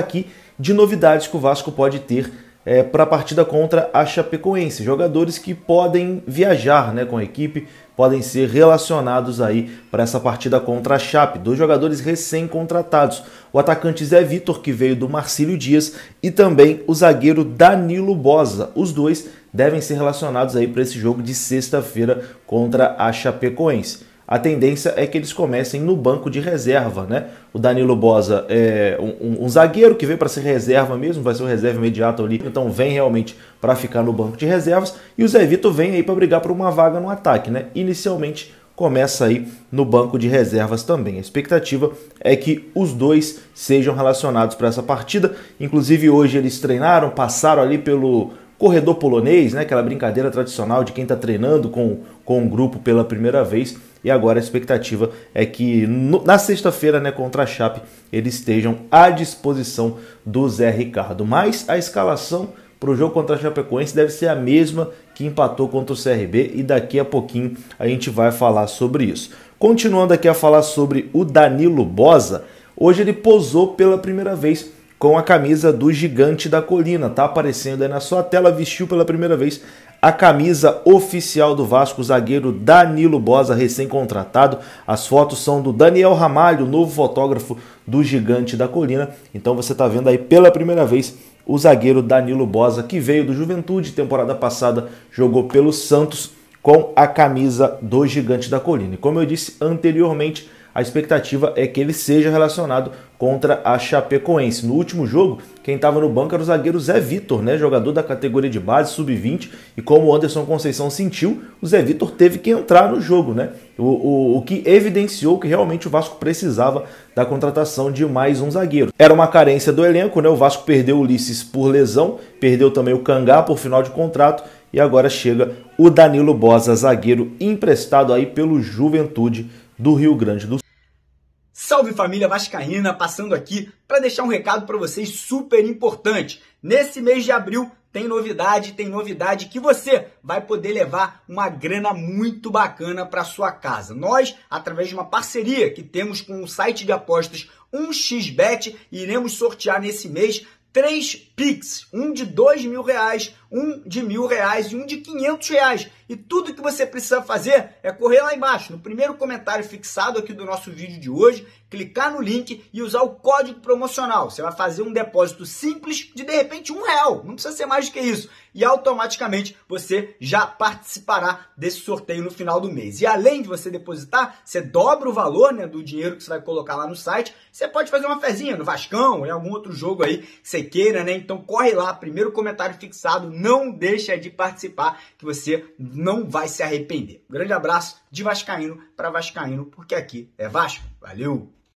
Tá aqui de novidades que o Vasco pode ter é, para a partida contra a Chapecoense. Jogadores que podem viajar né, com a equipe, podem ser relacionados aí para essa partida contra a Chape. Dois jogadores recém-contratados. O atacante Zé Vitor, que veio do Marcílio Dias, e também o zagueiro Danilo Bosa. Os dois devem ser relacionados aí para esse jogo de sexta-feira contra a Chapecoense a tendência é que eles comecem no banco de reserva, né? O Danilo Bosa é um, um, um zagueiro que veio para ser reserva mesmo, vai ser o reserva imediato ali, então vem realmente para ficar no banco de reservas e o Zé Vitor vem aí para brigar por uma vaga no ataque, né? Inicialmente começa aí no banco de reservas também. A expectativa é que os dois sejam relacionados para essa partida. Inclusive hoje eles treinaram, passaram ali pelo corredor polonês, né, aquela brincadeira tradicional de quem está treinando com, com um grupo pela primeira vez. E agora a expectativa é que no, na sexta-feira, né, contra a Chape, eles estejam à disposição do Zé Ricardo. Mas a escalação para o jogo contra a Chapecoense deve ser a mesma que empatou contra o CRB e daqui a pouquinho a gente vai falar sobre isso. Continuando aqui a falar sobre o Danilo Bosa, hoje ele posou pela primeira vez com a camisa do Gigante da Colina. Tá aparecendo aí na sua tela, vestiu pela primeira vez a camisa oficial do Vasco, zagueiro Danilo Bosa, recém-contratado. As fotos são do Daniel Ramalho, novo fotógrafo do Gigante da Colina. Então você tá vendo aí pela primeira vez o zagueiro Danilo Bosa, que veio do Juventude, temporada passada jogou pelo Santos com a camisa do Gigante da Colina. E como eu disse anteriormente, a expectativa é que ele seja relacionado contra a Chapecoense. No último jogo, quem estava no banco era o zagueiro Zé Vitor, né, jogador da categoria de base, sub-20, e como o Anderson Conceição sentiu, o Zé Vitor teve que entrar no jogo, né? O, o, o que evidenciou que realmente o Vasco precisava da contratação de mais um zagueiro. Era uma carência do elenco, né? O Vasco perdeu o Ulisses por lesão, perdeu também o Cangá por final de contrato e agora chega o Danilo Bosa, zagueiro emprestado aí pelo Juventude do Rio Grande do Sul. Salve família Vascaína, passando aqui para deixar um recado para vocês super importante. Nesse mês de abril tem novidade, tem novidade que você vai poder levar uma grana muito bacana para sua casa. Nós, através de uma parceria que temos com o site de apostas 1xbet, iremos sortear nesse mês três Pix, um de dois mil reais, um de mil reais e um de quinhentos reais. E tudo que você precisa fazer é correr lá embaixo, no primeiro comentário fixado aqui do nosso vídeo de hoje, clicar no link e usar o código promocional. Você vai fazer um depósito simples de de repente um real, não precisa ser mais do que isso. E automaticamente você já participará desse sorteio no final do mês. E além de você depositar, você dobra o valor né, do dinheiro que você vai colocar lá no site. Você pode fazer uma fezinha no Vascão, em algum outro jogo aí que você queira, né? Então corre lá, primeiro comentário fixado não deixa de participar, que você não vai se arrepender. Um grande abraço de Vascaíno para Vascaíno, porque aqui é Vasco. Valeu!